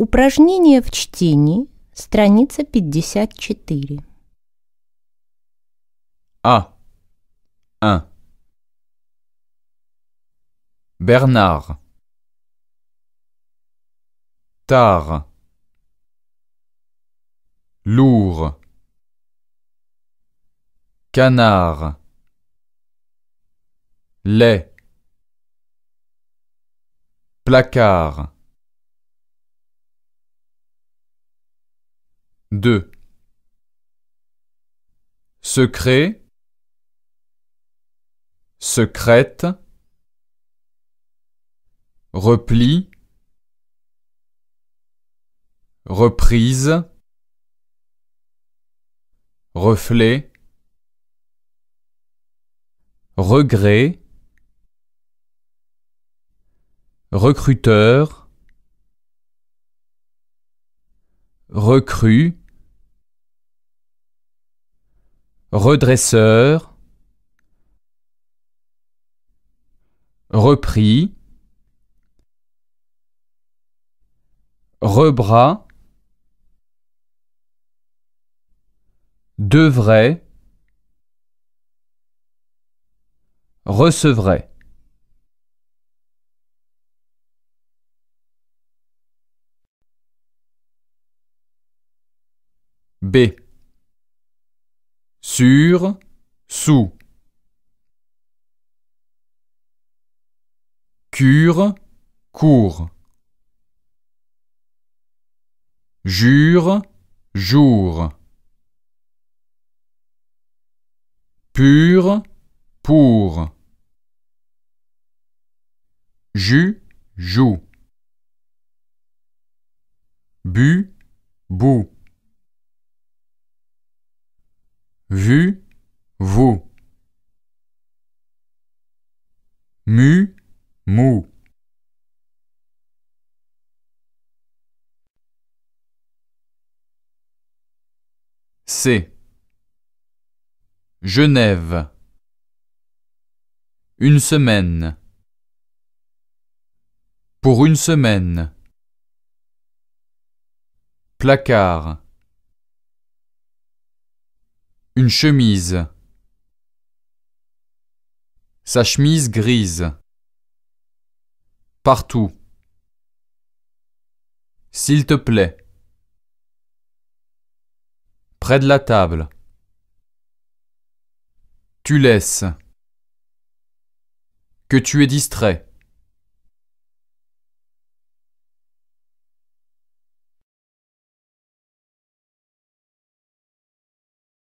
Упражнение в чтении, страница 54. А. А. Бернар. Tard. Lourd. Canard. Lait. плакар. 2. Secret, secrète, repli, reprise, reflet, regret, recruteur, recrue, redresseur, repris, rebras, devrait, recevrait. B sur, sous. Cure, court. Jure, jour. Pur, pour. Jus, Jou Bu, Bou vu, vous. Mu, mou. C. Genève. Une semaine. Pour une semaine. Placard. Une chemise. Sa chemise grise. Partout. S'il te plaît. Près de la table. Tu laisses. Que tu es distrait.